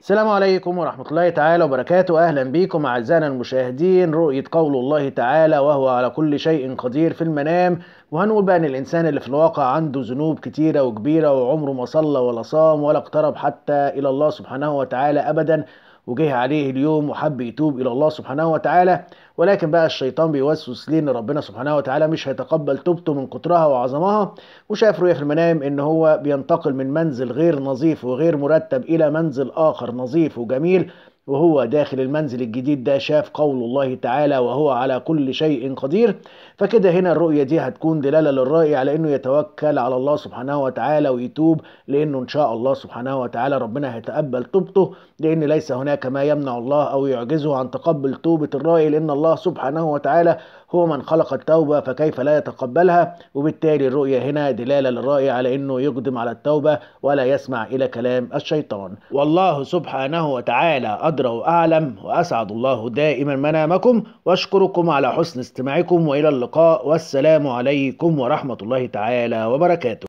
السلام عليكم ورحمة الله تعالى وبركاته أهلا بكم أعزائنا المشاهدين رؤية قول الله تعالى وهو على كل شيء قدير في المنام وهنقول بقى إن الإنسان اللي في الواقع عنده ذنوب كتيرة وكبيرة وعمره ما صلى ولا صام ولا اقترب حتى إلى الله سبحانه وتعالى أبدا وجه عليه اليوم وحب يتوب الى الله سبحانه وتعالى ولكن بقى الشيطان بيوسوس ليه ان ربنا سبحانه وتعالى مش هيتقبل توبته من قطرها وعظمها وشاف رؤيه في المنام ان هو بينتقل من منزل غير نظيف وغير مرتب الى منزل اخر نظيف وجميل وهو داخل المنزل الجديد ده شاف قول الله تعالى وهو على كل شيء قدير فكده هنا الرؤية دي هتكون دلالة للرأي على انه يتوكل على الله سبحانه وتعالى ويتوب لانه ان شاء الله سبحانه وتعالى ربنا هيتقبل توبته لان ليس هناك ما يمنع الله او يعجزه عن تقبل توبة الرأي لان الله سبحانه وتعالى هو من خلق التوبة فكيف لا يتقبلها وبالتالي الرؤية هنا دلالة للرأي على انه يقدم على التوبة ولا يسمع الى كلام الشيطان والله سبحانه وتعالى أدرى وأعلم وأسعد الله دائما منامكم وأشكركم على حسن استماعكم وإلى اللقاء والسلام عليكم ورحمة الله تعالى وبركاته